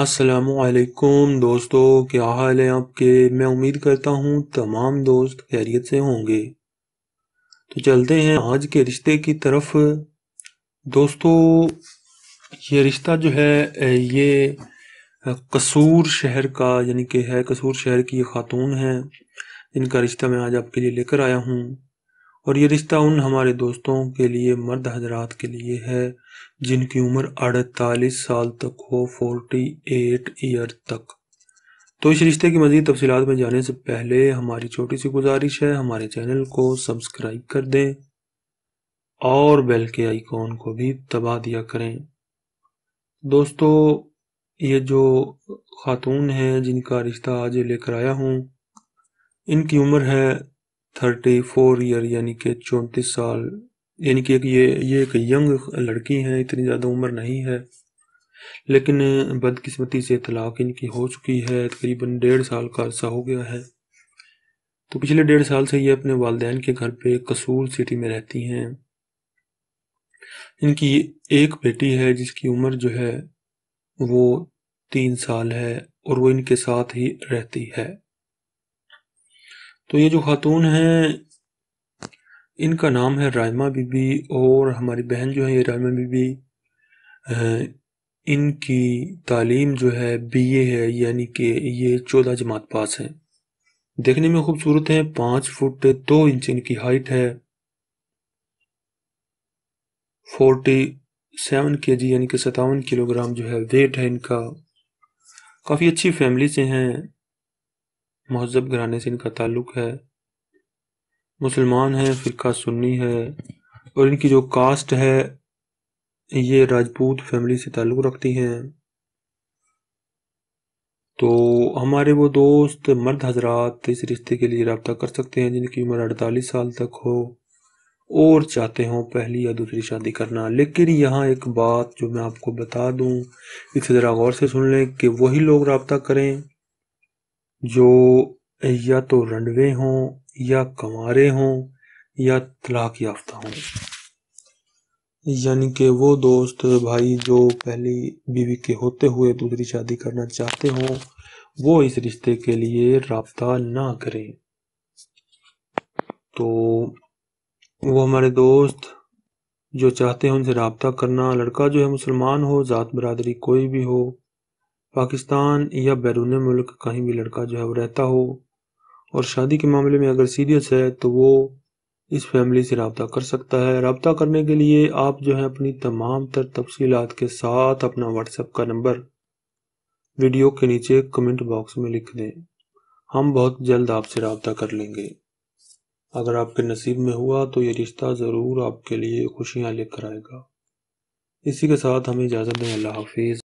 असलकुम दोस्तों क्या हाल है आपके मैं उम्मीद करता हूँ तमाम दोस्त खैरियत से होंगे तो चलते हैं आज के रिश्ते की तरफ दोस्तों ये रिश्ता जो है ये कसूर शहर का यानी कि है कसूर शहर की ये खातून है इनका रिश्ता मैं आज आपके लिए लेकर आया हूँ और ये रिश्ता उन हमारे दोस्तों के लिए मर्द हजरात के लिए है जिनकी उम्र अड़तालीस साल तक हो फोर्टी एट ईयर तक तो इस रिश्ते की मज़ीद तफसीत में जाने से पहले हमारी छोटी सी गुजारिश है हमारे चैनल को सब्सक्राइब कर दें और बेल के आइकॉन को भी दबा दिया करें दोस्तों ये जो ख़ातून हैं जिनका रिश्ता आज लेकर आया हूँ इनकी उम्र है थर्टी फोर ईयर यानी कि चौंतीस साल यानी कि एक ये ये एक यंग लड़की हैं इतनी ज़्यादा उम्र नहीं है लेकिन बदकिस्मती से तलाक इनकी हो चुकी है तकरीबन डेढ़ साल का अरसा हो गया है तो पिछले डेढ़ साल से ये अपने वालदेन के घर पे कसूर सिटी में रहती हैं इनकी एक बेटी है जिसकी उम्र जो है वो तीन साल है और वो इनके साथ ही रहती है तो ये जो खातून हैं इनका नाम है राजमा बीबी और हमारी बहन जो है ये राजमा बीबी इनकी तालीम जो है बीए है यानी कि ये चौदह जमात पास है देखने में खूबसूरत है पाँच फुट दो इंच इनकी हाइट है फोर्टी सेवन के जी यानी कि सतावन किलोग्राम जो है वेट है इनका काफ़ी अच्छी फैमिली से हैं महजब घराने से इनका ताल्लुक है मुसलमान हैं फ़िरका सुन्नी है और इनकी जो कास्ट है ये राजपूत फैमिली से ताल्लुक़ रखती हैं तो हमारे वो दोस्त मर्द हजरात इस रिश्ते के लिए रबता कर सकते हैं जिनकी उम्र अड़तालीस साल तक हो और चाहते हों पहली या दूसरी शादी करना लेकिन यहाँ एक बात जो मैं आपको बता दूँ इसे ज़रा गौर से सुन लें कि वही लोग रबता करें जो या तो रंडवे हों या कंवारे हों या तलाक याफ्ता हों यानी कि वो दोस्त भाई जो पहली बीवी के होते हुए दूसरी शादी करना चाहते हों वो इस रिश्ते के लिए रबता ना करें तो वो हमारे दोस्त जो चाहते हैं उनसे रबता करना लड़का जो है मुसलमान हो ज़ात बरदरी कोई भी हो पाकिस्तान या बैरून मुल्क कहीं भी लड़का जो है वो रहता हो और शादी के मामले में अगर सीरियस है तो वो इस फैमिली से रबता कर सकता है रबता करने के लिए आप जो है अपनी तमाम तर तफसीत के साथ अपना व्हाट्सएप का नंबर वीडियो के नीचे कमेंट बॉक्स में लिख दें हम बहुत जल्द आपसे रबता कर लेंगे अगर आपके नसीब में हुआ तो ये रिश्ता ज़रूर आपके लिए खुशियाँ लेकर आएगा इसी के साथ हमें इजाज़त दें अल्लाह हाफिज़